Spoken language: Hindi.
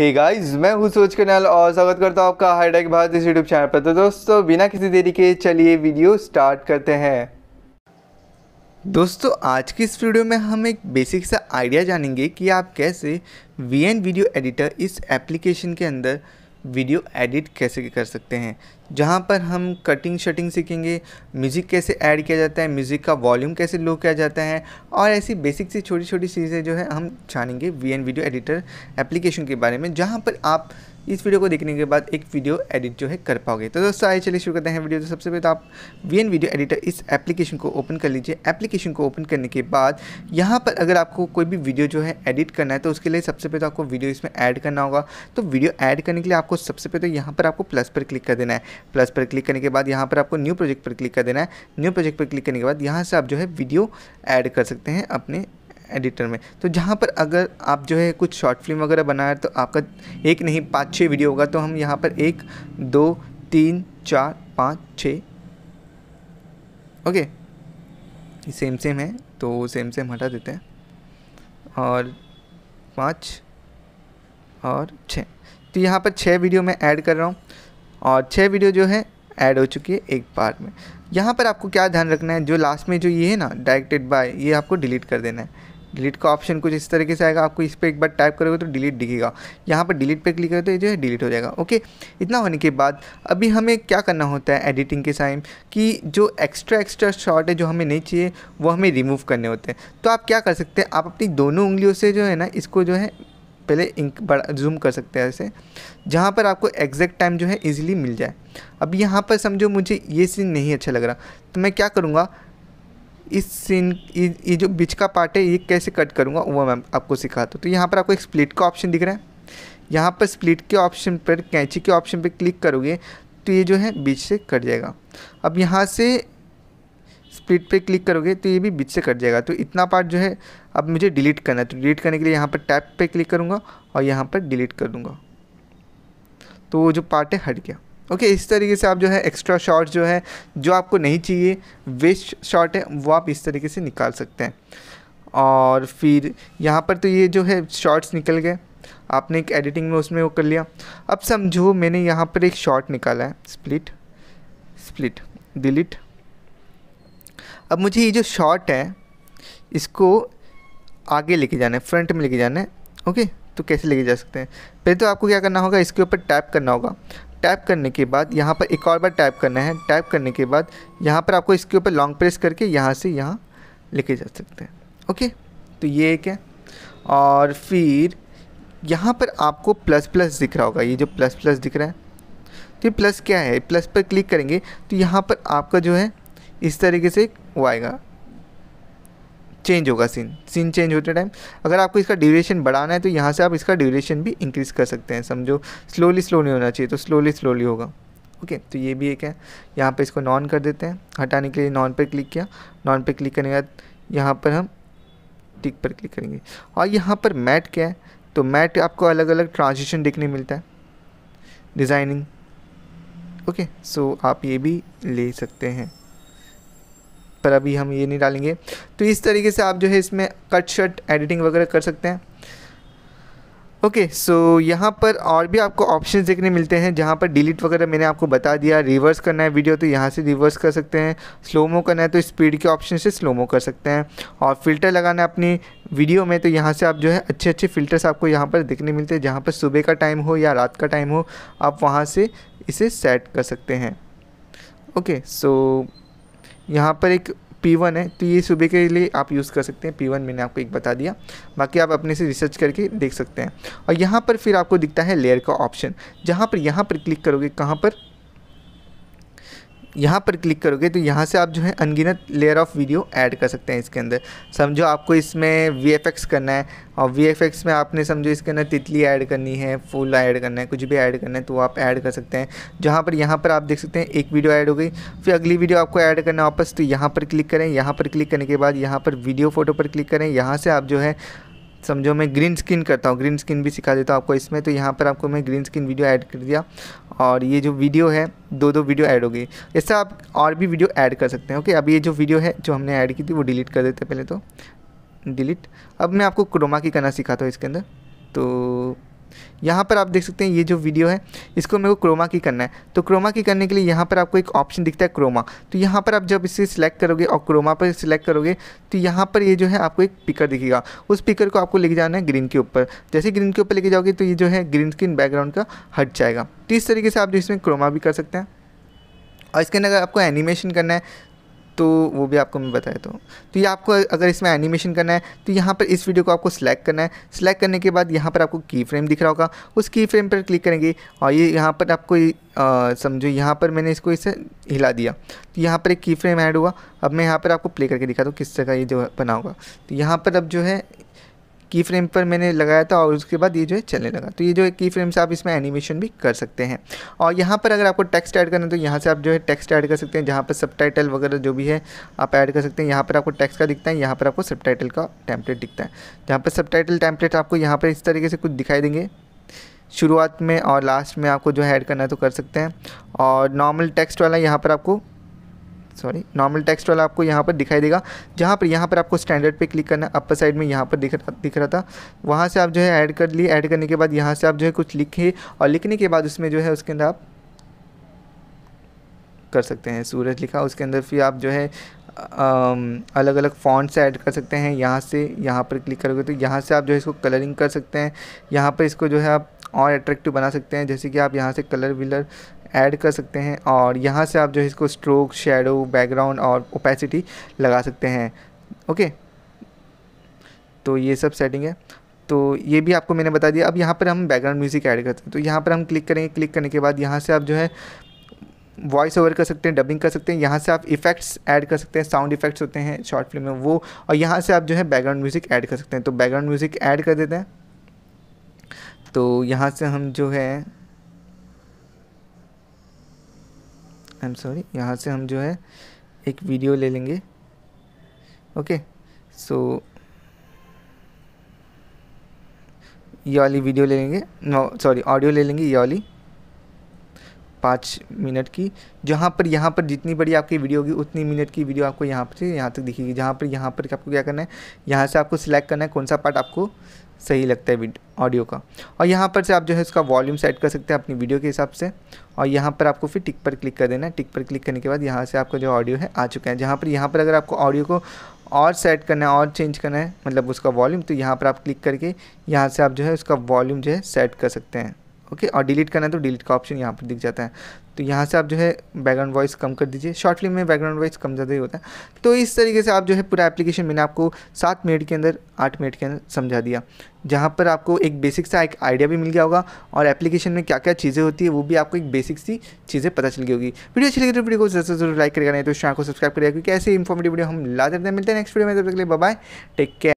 hey guys, मैं हूँ सूरज कन्याल और स्वागत करता हूँ आपका हाईटेक भारत इस यूट्यूब चैनल पर तो दोस्तों बिना किसी देरी के चलिए वीडियो स्टार्ट करते हैं दोस्तों आज की इस वीडियो में हम एक बेसिक सा आइडिया जानेंगे कि आप कैसे वी एन वीडियो एडिटर इस एप्लीकेशन के अंदर वीडियो एडिट कैसे कर सकते हैं जहाँ पर हम कटिंग शटिंग सीखेंगे म्यूज़िक कैसे ऐड किया जाता है म्यूज़िक का वॉल्यूम कैसे लो किया जाता है और ऐसी बेसिक सी छोटी छोटी चीज़ें जो है हम जानेंगे V N video editor application के बारे में जहाँ पर आप इस वीडियो को देखने के बाद एक वीडियो एडिट जो है कर पाओगे तो दोस्तों आइए चलिए शुरू करते हैं वीडियो तो सबसे पहले तो आप वी एन वीडियो एडिटर इस एप्लीकेशन को ओपन कर लीजिए एप्लीकेशन को ओपन करने के बाद यहाँ पर अगर आपको कोई भी वीडियो जो है एडिट करना है तो उसके लिए सबसे पहले तो आपको वीडियो इसमें ऐड करना होगा तो वीडियो ऐड करने के लिए आपको सबसे पहले तो यहाँ पर आपको प्लस पर क्लिक कर देना है प्लस पर क्लिक करने के बाद यहाँ पर आपको न्यू प्रोजेक्ट पर क्लिक कर देना है न्यू प्रोजेक्ट पर क्लिक करने के बाद यहाँ से आप जो है वीडियो ऐड कर सकते हैं अपने एडिटर में तो जहाँ पर अगर आप जो है कुछ शॉर्ट फिल्म वगैरह बनाए तो आपका एक नहीं पाँच छः वीडियो होगा तो हम यहाँ पर एक दो तीन चार पाँच छः ओके सेम सेम है तो सेम सेम हटा देते हैं और पाँच और छः तो यहाँ पर छः वीडियो मैं ऐड कर रहा हूँ और छः वीडियो जो है ऐड हो चुकी है एक पार्ट में यहाँ पर आपको क्या ध्यान रखना है जो लास्ट में जो ये है ना डायरेक्टेड बाय ये आपको डिलीट कर देना है डिलीट का ऑप्शन कुछ इस तरीके से आएगा आपको इस पर एक बार टाइप करोगे तो डिलीट दिखेगा यहाँ पर डिलीट पे क्लिक करें तो ये जो है डिलीट हो जाएगा ओके इतना होने के बाद अभी हमें क्या करना होता है एडिटिंग के टाइम कि जो एक्स्ट्रा एक्स्ट्रा शॉर्ट है जो हमें नहीं चाहिए वो हमें रिमूव करने होते हैं तो आप क्या कर सकते हैं आप अपनी दोनों उंगलियों से जो है ना इसको जो है पहले इंक बड़ा जूम कर सकते हैं ऐसे जहाँ पर आपको एग्जैक्ट टाइम जो है इजीली मिल जाए अब यहाँ पर समझो मुझे ये सीन नहीं अच्छा लग रहा तो मैं क्या करूँगा इस सीन ये जो बीच का पार्ट है ये कैसे कट करूँगा वो मैं आपको सिखाता हूँ तो यहाँ पर आपको एक स्प्लिट का ऑप्शन दिख रहा है यहाँ पर स्प्लिट के ऑप्शन पर कैंची के ऑप्शन पर क्लिक करोगे तो ये जो है बीच से कट जाएगा अब यहाँ से स्प्लिट पे क्लिक करोगे तो ये भी बीच से कट जाएगा तो इतना पार्ट जो है अब मुझे डिलीट करना है तो डिलीट करने के लिए यहाँ पर टैप पे क्लिक करूँगा और यहाँ पर डिलीट कर दूँगा तो वो जो पार्ट है हट गया ओके इस तरीके से आप जो है एक्स्ट्रा शॉर्ट जो है जो आपको नहीं चाहिए वेस्ट शॉट है वो आप इस तरीके से निकाल सकते हैं और फिर यहाँ पर तो ये जो है शॉर्ट्स निकल गए आपने एक एडिटिंग में उसमें वो कर लिया अब समझो मैंने यहाँ पर एक शॉर्ट निकाला है स्प्लिट स्प्लिट डिलीट अब मुझे ये जो शॉर्ट है इसको आगे लेके जाना है फ्रंट में लेके जाना है ओके तो कैसे लेके जा सकते हैं पहले तो आपको क्या करना होगा इसके ऊपर टैप करना होगा टैप करने के बाद यहाँ पर एक और बार टैप करना है टैप करने के बाद यहाँ पर आपको इसके ऊपर लॉन्ग प्रेस करके यहाँ से यहाँ लेके जा सकते हैं ओके तो ये एक है और फिर यहाँ पर आपको प्लस प्लस दिख रहा होगा ये जो प्लस प्लस दिख रहा है तो ये प्लस क्या है प्लस पर क्लिक करेंगे तो यहाँ पर आपका जो है इस तरीके से वो आएगा चेंज होगा सीन सीन चेंज होते टाइम अगर आपको इसका ड्यूरेशन बढ़ाना है तो यहाँ से आप इसका ड्यूरेशन भी इंक्रीज़ कर सकते हैं समझो स्लोली स्लोली होना चाहिए तो स्लोली स्लोली होगा ओके तो ये भी एक है यहाँ पे इसको नॉन कर देते हैं हटाने के लिए नॉन पर क्लिक किया नॉन पर क्लिक करने के बाद यहाँ पर हम टिक पर क्लिक करेंगे और यहाँ पर मैट क्या है तो मैट आपको अलग अलग ट्रांजिशन देखने मिलता है डिज़ाइनिंग ओके सो आप ये भी ले सकते हैं पर अभी हम ये नहीं डालेंगे तो इस तरीके से आप जो है इसमें कट शर्ट एडिटिंग वगैरह कर सकते हैं ओके okay, सो so यहाँ पर और भी आपको ऑप्शन देखने मिलते हैं जहाँ पर डिलीट वगैरह मैंने आपको बता दिया रिवर्स करना है वीडियो तो यहाँ से रिवर्स कर सकते हैं स्लोमो करना है तो स्पीड के ऑप्शन से स्लोमो कर सकते हैं और फिल्टर लगाना है अपनी वीडियो में तो यहाँ से आप जो है अच्छे अच्छे फ़िल्टर्स आपको यहाँ पर देखने मिलते हैं जहाँ पर सुबह का टाइम हो या रात का टाइम हो आप वहाँ से इसे सेट कर सकते हैं ओके okay, सो so यहाँ पर एक P1 है तो ये सुबह के लिए आप यूज़ कर सकते हैं P1 मैंने आपको एक बता दिया बाकी आप अपने से रिसर्च करके देख सकते हैं और यहाँ पर फिर आपको दिखता है लेयर का ऑप्शन जहाँ पर यहाँ पर क्लिक करोगे कहाँ पर यहाँ पर क्लिक करोगे तो यहाँ से आप जो है अनगिनत लेयर ऑफ वीडियो ऐड कर सकते हैं इसके अंदर समझो आपको इसमें वी करना है और वी में आपने समझो इसके अंदर तितली ऐड करनी है फूल ऐड करना है कुछ भी ऐड करना है तो आप ऐड कर सकते हैं जहाँ पर यहाँ पर आप देख सकते हैं एक वीडियो ऐड हो गई फिर अगली वीडियो आपको ऐड करना वापस तो यहाँ पर क्लिक करें यहाँ पर क्लिक करने के बाद यहाँ पर वीडियो फ़ोटो पर क्लिक करें यहाँ से आप जो है समझो मैं ग्रीन स्क्रीन करता हूँ ग्रीन स्क्रीन भी सिखा देता हूँ आपको इसमें तो यहाँ पर आपको मैं ग्रीन स्क्रीन वीडियो ऐड कर दिया और ये जो वीडियो है दो दो वीडियो ऐड हो गई इससे आप और भी वीडियो ऐड कर सकते हैं ओके अब ये जो वीडियो है जो हमने ऐड की थी वो डिलीट कर देते पहले तो डिलीट अब मैं आपको क्रोमा की करना सिखाता हूँ इसके अंदर तो यहाँ पर आप देख सकते हैं ये जो वीडियो है इसको मेरे को क्रोमा की करना है तो क्रोमा की करने के लिए यहाँ पर आपको एक ऑप्शन दिखता है क्रोमा तो यहाँ पर आप जब इसे सिलेक्ट करोगे और क्रोमा पर सिलेक्ट करोगे तो यहाँ पर ये जो है आपको एक पिकर दिखेगा उस पिकर को आपको लेके जाना है ग्रीन के ऊपर जैसे ग्रीन के ऊपर लेके जाओगे तो ये जो है ग्रीन स्क्रीन बैकग्राउंड का हट जाएगा तो इस तरीके से आप इसमें क्रोमा भी कर सकते हैं और इसके अंदर आपको एनिमेशन करना है तो वो भी आपको मैं बताया तो तो ये आपको अगर इसमें एनिमेशन करना है तो यहाँ पर इस वीडियो को आपको सिलेक्ट करना है सिलेक्ट करने के बाद यहाँ पर आपको की फ्रेम दिख रहा होगा उस की फ्रेम पर क्लिक करेंगे और ये यहाँ पर आपको समझो यहाँ पर मैंने इसको इसे हिला दिया तो यहाँ पर एक की फ्रेम ऐड हुआ अब मैं यहाँ पर आपको प्ले करके दिखाता हूँ किस तरह का ये जो बना होगा तो यहाँ पर अब जो है की फ्रेम पर मैंने लगाया था और उसके बाद ये जो है चलने लगा तो ये जो है की फ्रेम से आप इसमें एनिमेशन भी कर सकते हैं और यहाँ पर अगर आपको टेक्स्ट ऐड करना है तो यहाँ से आप जो है टेक्स्ट ऐड कर सकते हैं जहाँ पर सब वगैरह जो भी है आप ऐड कर सकते हैं यहाँ पर आपको टेक्स्ट का दिखता है यहाँ पर आपको सब का टैम्पलेट दिखता है जहाँ पर सब टैम्पलेट आपको यहाँ पर इस तरीके से कुछ दिखाई देंगे शुरुआत में और लास्ट में आपको जो है ऐड करना है तो कर सकते हैं और नॉर्मल टेक्स्ट वाला यहाँ पर आपको सॉरी नॉर्मल टेक्स्ट वाला आपको यहाँ पर दिखाई देगा जहाँ पर यहाँ पर आपको स्टैंडर्ड पे क्लिक करना अपर साइड में यहाँ पर दिख रहा दिख रहा था वहाँ से आप जो है ऐड कर लिए ऐड करने के बाद यहाँ से आप जो है कुछ लिखे और लिखने के बाद उसमें जो है उसके अंदर आप कर सकते हैं सूरज लिखा उसके अंदर फिर आप जो है अलग अलग फॉन्ट से ऐड कर सकते हैं यहाँ से यहाँ पर क्लिक करोगे तो यहाँ से आप जो है इसको कलरिंग कर सकते हैं यहाँ पर इसको जो है आप और अट्रैक्टिव बना सकते हैं जैसे कि आप यहाँ से कलर विलर ऐड कर सकते हैं और यहाँ से आप जो है इसको स्ट्रोक शेडो बैकग्राउंड और ओपेसिटी लगा सकते हैं ओके तो ये सब सेटिंग है तो ये भी आपको मैंने बता दिया अब यहाँ पर हम बैकग्राउंड म्यूज़िक ऐड करते हैं तो यहाँ पर हम क्लिक करेंगे क्लिक करने के बाद यहाँ से आप जो है वॉइस ओवर कर सकते हैं डबिंग कर सकते हैं यहाँ से आप इफ़ेक्ट्स ऐड कर सकते हैं साउंड इफ़ेक्ट्स होते हैं शॉर्ट फिल्म में वो और यहाँ से आप जो है बैकग्राउंड म्यूज़िक ऐड कर सकते हैं तो बैकग्राउंड म्यूज़िक ऐड कर देते हैं तो यहाँ से हम जो है आई एम सॉरी यहाँ से हम जो है एक वीडियो ले लेंगे ओके सो ये वाली वीडियो ले लेंगे सॉरी ऑडियो ले लेंगे ये वाली पाँच मिनट की जहाँ पर यहाँ पर जितनी बड़ी आपकी वीडियो होगी उतनी मिनट की वीडियो आपको यहाँ पर यहाँ तक दिखेगी जहाँ पर यहाँ पर आपको क्या करना है यहाँ से आपको सिलेक्ट करना है कौन सा पार्ट आपको सही लगता है ऑडियो का और यहाँ पर से आप जो है उसका वॉल्यूम सेट कर सकते हैं अपनी वीडियो के हिसाब से और यहाँ पर आपको फिर टिक पर क्लिक कर देना है टिक पर क्लिक करने के बाद यहाँ से आपका जो ऑडियो है आ चुका है जहाँ पर यहाँ पर अगर आपको ऑडियो को और सेट करना है और चेंज करना है मतलब उसका वॉल्यूम तो यहाँ पर आप क्लिक करके यहाँ से आप जो है उसका वॉल्यूम जो है सेट कर सकते हैं ओके और डिलीट करना है तो डिलीट का ऑप्शन यहाँ पर दिख जाता है तो यहाँ से आप जो है बैकग्राउंड वॉइस कम कर दीजिए शॉर्ट फिल्म में बैकग्राउंड वॉइस कम ज़्यादा ही होता है तो इस तरीके से आप जो है पूरा एप्लीकेशन मैंने आपको सात मिनट के अंदर आठ मिनट के अंदर समझा दिया जहाँ पर आपको एक बेसिक सा एक आइडिया भी मिल गया होगा और एप्लीकेशन में क्या क्या चीज़ें होती है वो भी आपको एक बेसिक सी चीज़ें पता चल गई होगी वीडियो अच्छी लगी तो वीडियो को जरूर जरूर लाइक करेगा नहीं तो चैनल को सब्सक्राइब करेगा क्योंकि ऐसे इन्फॉर्मेटिव वीडियो हम ला देते हैं मिलते हैं नेक्स्ट वीडियो में तब तक के लिए बाय टेक केयर